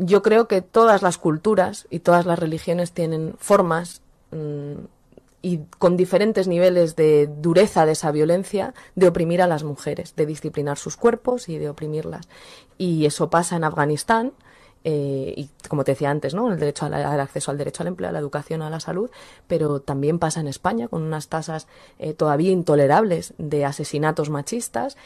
yo creo que todas las culturas y todas las religiones tienen formas mm, y con diferentes niveles de dureza de esa violencia de oprimir a las mujeres, de disciplinar sus cuerpos y de oprimirlas. Y eso pasa en Afganistán. Eh, y como te decía antes, ¿no? el derecho al, acceso al derecho al empleo, a la educación, a la salud, pero también pasa en España con unas tasas eh, todavía intolerables de asesinatos machistas